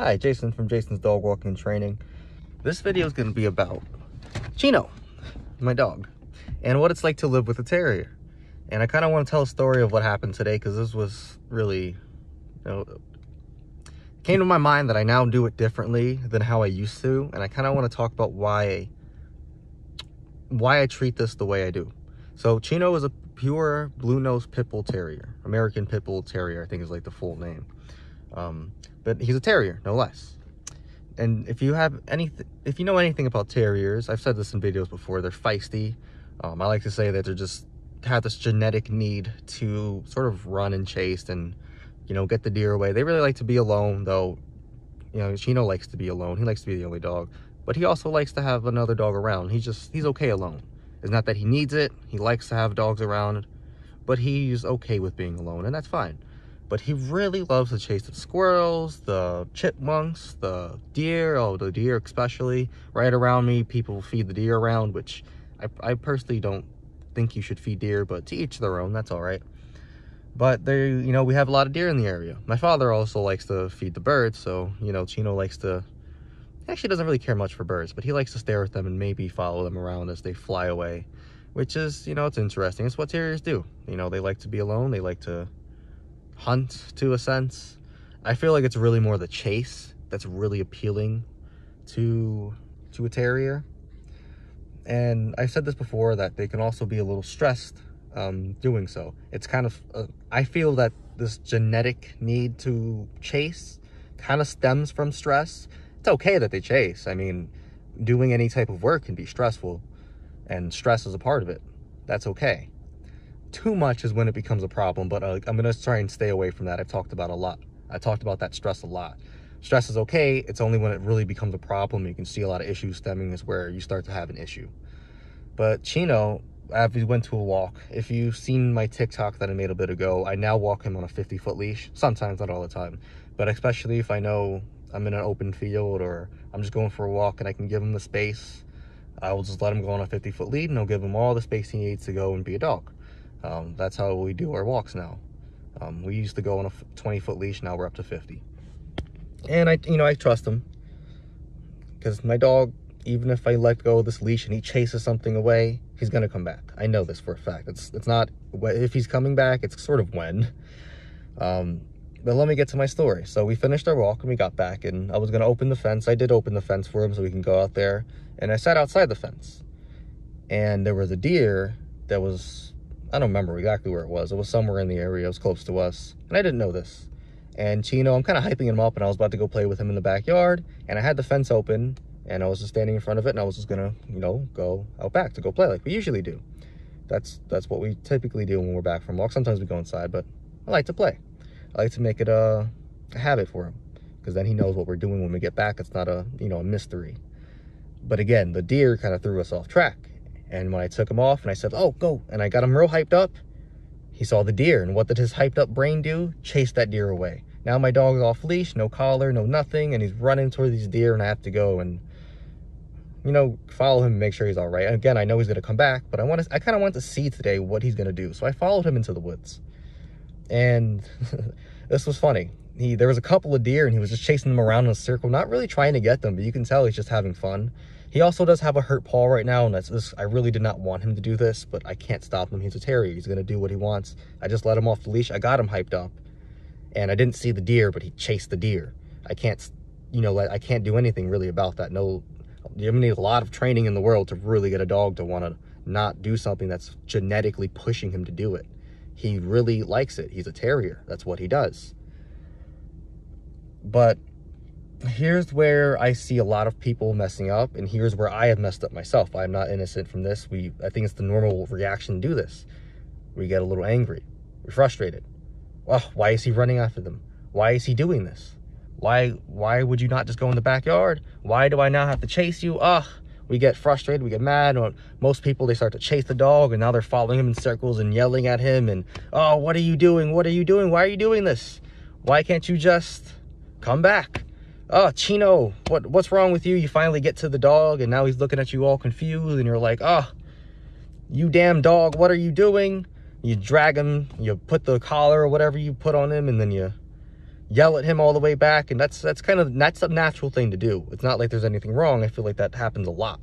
Hi, Jason from Jason's Dog Walking Training. This video is going to be about Chino, my dog, and what it's like to live with a terrier. And I kind of want to tell a story of what happened today because this was really, you know, came to my mind that I now do it differently than how I used to. And I kind of want to talk about why, why I treat this the way I do. So Chino is a pure blue-nosed pit bull terrier, American pit bull terrier, I think is like the full name. Um, but he's a terrier, no less. And if you have any, if you know anything about terriers, I've said this in videos before, they're feisty. Um, I like to say that they're just have this genetic need to sort of run and chase and, you know, get the deer away. They really like to be alone, though. You know, Chino likes to be alone. He likes to be the only dog, but he also likes to have another dog around. He's just, he's okay alone. It's not that he needs it. He likes to have dogs around, but he's okay with being alone, and that's fine but he really loves to chase the squirrels, the chipmunks, the deer, oh, the deer especially. Right around me, people feed the deer around, which I, I personally don't think you should feed deer, but to each their own, that's all right. But there, you know, we have a lot of deer in the area. My father also likes to feed the birds, so, you know, Chino likes to, actually doesn't really care much for birds, but he likes to stare at them and maybe follow them around as they fly away, which is, you know, it's interesting. It's what terriers do. You know, they like to be alone, they like to hunt to a sense. I feel like it's really more the chase that's really appealing to to a terrier. And I've said this before that they can also be a little stressed um, doing so. It's kind of, uh, I feel that this genetic need to chase kind of stems from stress. It's okay that they chase. I mean, doing any type of work can be stressful, and stress is a part of it. That's okay too much is when it becomes a problem, but uh, I'm going to try and stay away from that. I've talked about a lot. I talked about that stress a lot. Stress is okay. It's only when it really becomes a problem. You can see a lot of issues stemming is where you start to have an issue. But Chino, as we went to a walk, if you've seen my TikTok that I made a bit ago, I now walk him on a 50 foot leash. Sometimes, not all the time, but especially if I know I'm in an open field or I'm just going for a walk and I can give him the space, I will just let him go on a 50 foot lead and I'll give him all the space he needs to go and be a dog. Um, that's how we do our walks now. Um, we used to go on a 20 foot leash. Now we're up to 50. And I, you know, I trust him because my dog, even if I let go of this leash and he chases something away, he's going to come back. I know this for a fact. It's, it's not, if he's coming back, it's sort of when. Um, but let me get to my story. So we finished our walk and we got back and I was going to open the fence. I did open the fence for him so we can go out there. And I sat outside the fence and there was a deer that was I don't remember exactly where it was. It was somewhere in the area. It was close to us. And I didn't know this. And Chino, I'm kind of hyping him up, and I was about to go play with him in the backyard. And I had the fence open, and I was just standing in front of it, and I was just going to, you know, go out back to go play like we usually do. That's, that's what we typically do when we're back from walk. Sometimes we go inside, but I like to play. I like to make it a, a habit for him because then he knows what we're doing when we get back. It's not a, you know, a mystery. But again, the deer kind of threw us off track and when I took him off and I said, oh, go, and I got him real hyped up, he saw the deer. And what did his hyped up brain do? Chase that deer away. Now my dog is off leash, no collar, no nothing, and he's running toward these deer and I have to go and, you know, follow him and make sure he's all right. And again, I know he's going to come back, but I want to, I kind of want to see today what he's going to do. So I followed him into the woods and this was funny. He, there was a couple of deer and he was just chasing them around in a circle, not really trying to get them, but you can tell he's just having fun. He also does have a hurt paw right now, and that's this. I really did not want him to do this, but I can't stop him. He's a terrier. He's going to do what he wants. I just let him off the leash. I got him hyped up, and I didn't see the deer, but he chased the deer. I can't, you know, I can't do anything really about that. No, you need a lot of training in the world to really get a dog to want to not do something that's genetically pushing him to do it. He really likes it. He's a terrier. That's what he does. But here's where I see a lot of people messing up, and here's where I have messed up myself. I'm not innocent from this. We, I think it's the normal reaction to do this. We get a little angry, we're frustrated. Well, oh, why is he running after them? Why is he doing this? Why, why would you not just go in the backyard? Why do I now have to chase you? Ugh. we get frustrated, we get mad. most people, they start to chase the dog, and now they're following him in circles and yelling at him. And, oh, what are you doing? What are you doing? Why are you doing this? Why can't you just come back? oh chino what what's wrong with you you finally get to the dog and now he's looking at you all confused and you're like oh you damn dog what are you doing you drag him you put the collar or whatever you put on him and then you yell at him all the way back and that's that's kind of that's a natural thing to do it's not like there's anything wrong i feel like that happens a lot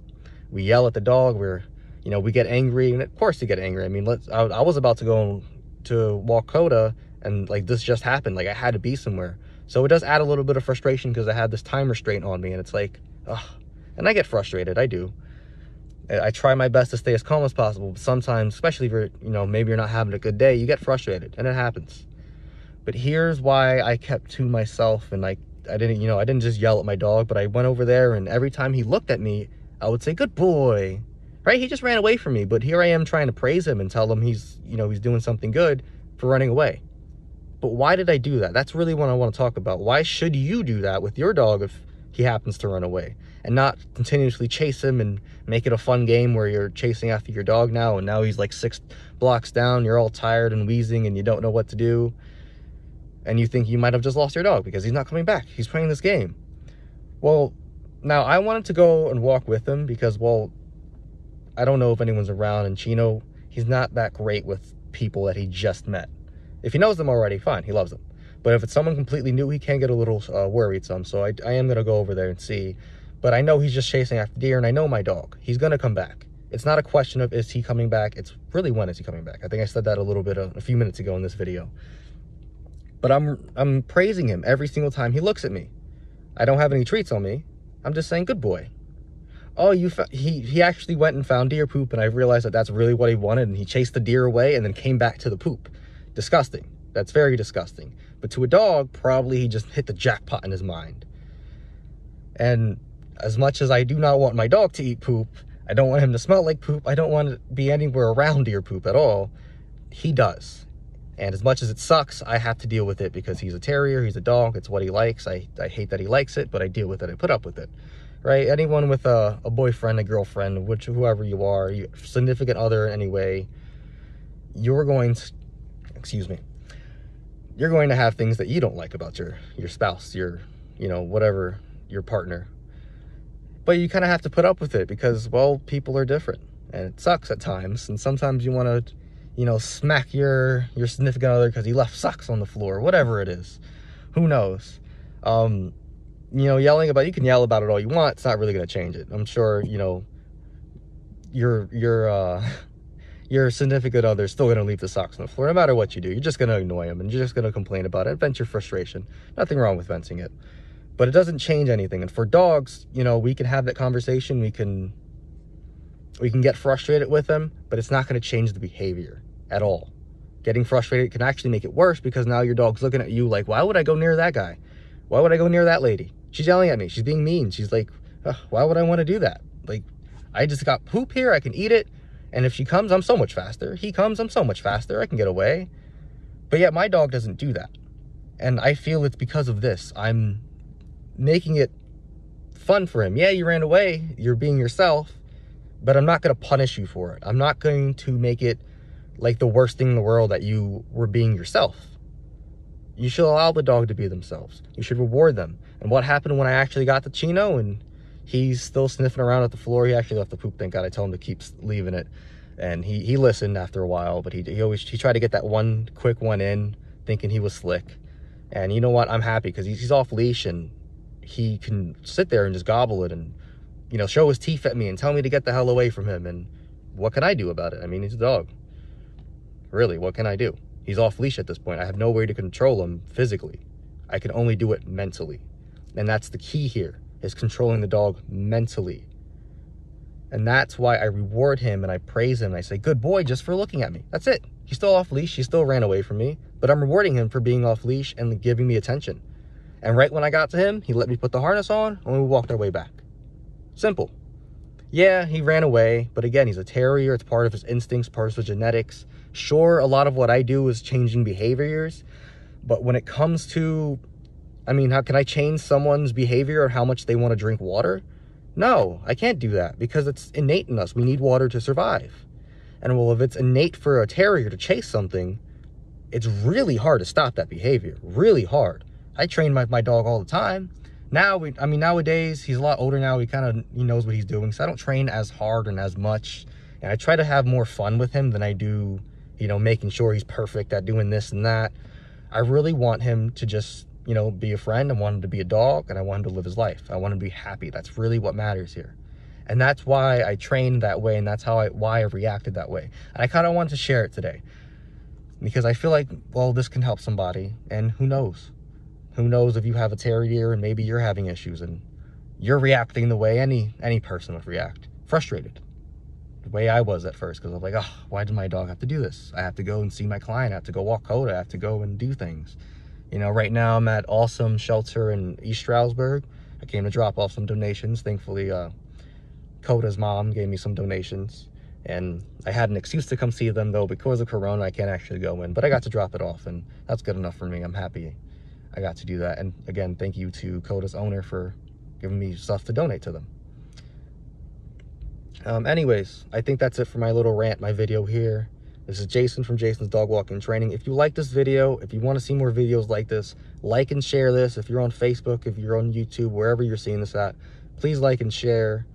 we yell at the dog we're you know we get angry and of course you get angry i mean let's i, I was about to go to walk coda and like this just happened like i had to be somewhere so it does add a little bit of frustration because I had this time restraint on me and it's like, ugh. And I get frustrated, I do. I try my best to stay as calm as possible, but sometimes, especially if you're, you know, maybe you're not having a good day, you get frustrated and it happens. But here's why I kept to myself and like, I didn't, you know, I didn't just yell at my dog, but I went over there and every time he looked at me, I would say, good boy, right? He just ran away from me, but here I am trying to praise him and tell him he's, you know, he's doing something good for running away. But why did I do that? That's really what I want to talk about. Why should you do that with your dog if he happens to run away and not continuously chase him and make it a fun game where you're chasing after your dog now and now he's like six blocks down, you're all tired and wheezing and you don't know what to do. And you think you might have just lost your dog because he's not coming back. He's playing this game. Well, now I wanted to go and walk with him because, well, I don't know if anyone's around and Chino, he's not that great with people that he just met. If he knows them already, fine, he loves them. But if it's someone completely new, he can get a little uh, worried some. So I, I am going to go over there and see. But I know he's just chasing after deer, and I know my dog. He's going to come back. It's not a question of is he coming back. It's really when is he coming back. I think I said that a little bit a, uh, a few minutes ago in this video. But I'm I'm praising him every single time he looks at me. I don't have any treats on me. I'm just saying, good boy. Oh, you he he actually went and found deer poop, and I realized that that's really what he wanted, and he chased the deer away and then came back to the poop. Disgusting. That's very disgusting. But to a dog, probably he just hit the jackpot in his mind. And as much as I do not want my dog to eat poop, I don't want him to smell like poop, I don't want to be anywhere around deer poop at all, he does. And as much as it sucks, I have to deal with it because he's a terrier, he's a dog, it's what he likes. I, I hate that he likes it, but I deal with it, I put up with it. Right? Anyone with a, a boyfriend, a girlfriend, which whoever you are, your significant other anyway, you're going to excuse me, you're going to have things that you don't like about your, your spouse, your, you know, whatever, your partner. But you kind of have to put up with it because, well, people are different and it sucks at times. And sometimes you want to, you know, smack your, your significant other because he left socks on the floor, whatever it is. Who knows? Um, you know, yelling about, you can yell about it all you want. It's not really going to change it. I'm sure, you know, your, your, uh, your significant other is still going to leave the socks on the floor no matter what you do. You're just going to annoy them and you're just going to complain about it, vent your frustration. Nothing wrong with venting it. But it doesn't change anything. And for dogs, you know, we can have that conversation. We can we can get frustrated with them, but it's not going to change the behavior at all. Getting frustrated can actually make it worse because now your dog's looking at you like, why would I go near that guy? Why would I go near that lady? She's yelling at me. She's being mean. She's like, why would I want to do that? Like, I just got poop here. I can eat it. And if she comes, I'm so much faster. He comes, I'm so much faster. I can get away. But yet my dog doesn't do that. And I feel it's because of this. I'm making it fun for him. Yeah, you ran away. You're being yourself. But I'm not going to punish you for it. I'm not going to make it like the worst thing in the world that you were being yourself. You should allow the dog to be themselves. You should reward them. And what happened when I actually got to Chino and He's still sniffing around at the floor. He actually left the poop. Thank God. I told him to keep leaving it, and he he listened after a while. But he he always he tried to get that one quick one in, thinking he was slick. And you know what? I'm happy because he's, he's off leash and he can sit there and just gobble it and you know show his teeth at me and tell me to get the hell away from him. And what can I do about it? I mean, he's a dog. Really, what can I do? He's off leash at this point. I have no way to control him physically. I can only do it mentally. And that's the key here is controlling the dog mentally. And that's why I reward him and I praise him. I say, good boy, just for looking at me. That's it. He's still off leash. He still ran away from me, but I'm rewarding him for being off leash and giving me attention. And right when I got to him, he let me put the harness on and we walked our way back. Simple. Yeah, he ran away, but again, he's a terrier. It's part of his instincts, part of his genetics. Sure, a lot of what I do is changing behaviors, but when it comes to I mean, how can I change someone's behavior or how much they want to drink water? No, I can't do that because it's innate in us. We need water to survive. And well, if it's innate for a terrier to chase something, it's really hard to stop that behavior. Really hard. I train my, my dog all the time. Now, we, I mean, nowadays, he's a lot older now. He kind of he knows what he's doing. So I don't train as hard and as much. And I try to have more fun with him than I do, you know, making sure he's perfect at doing this and that. I really want him to just you know, be a friend. I want him to be a dog and I want him to live his life. I want him to be happy. That's really what matters here. And that's why I trained that way and that's how I, why I reacted that way. And I kind of wanted to share it today because I feel like, well, this can help somebody and who knows? Who knows if you have a terrier and maybe you're having issues and you're reacting the way any, any person would react, frustrated the way I was at first because I was like, oh, why did my dog have to do this? I have to go and see my client. I have to go walk code, I have to go and do things. You know, right now I'm at Awesome Shelter in East Stroudsburg. I came to drop off some donations. Thankfully, uh, Coda's mom gave me some donations. And I had an excuse to come see them, though, because of Corona, I can't actually go in. But I got to drop it off, and that's good enough for me. I'm happy I got to do that. And again, thank you to Coda's owner for giving me stuff to donate to them. Um, anyways, I think that's it for my little rant, my video here. This is Jason from Jason's Dog Walking Training. If you like this video, if you want to see more videos like this, like and share this. If you're on Facebook, if you're on YouTube, wherever you're seeing this at, please like and share.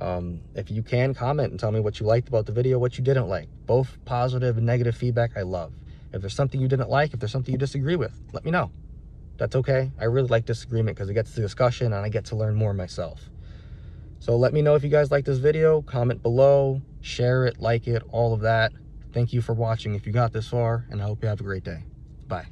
Um, if you can, comment and tell me what you liked about the video, what you didn't like. Both positive and negative feedback I love. If there's something you didn't like, if there's something you disagree with, let me know. That's okay. I really like disagreement because it gets to discussion and I get to learn more myself. So let me know if you guys like this video, comment below, share it, like it, all of that. Thank you for watching if you got this far, and I hope you have a great day. Bye.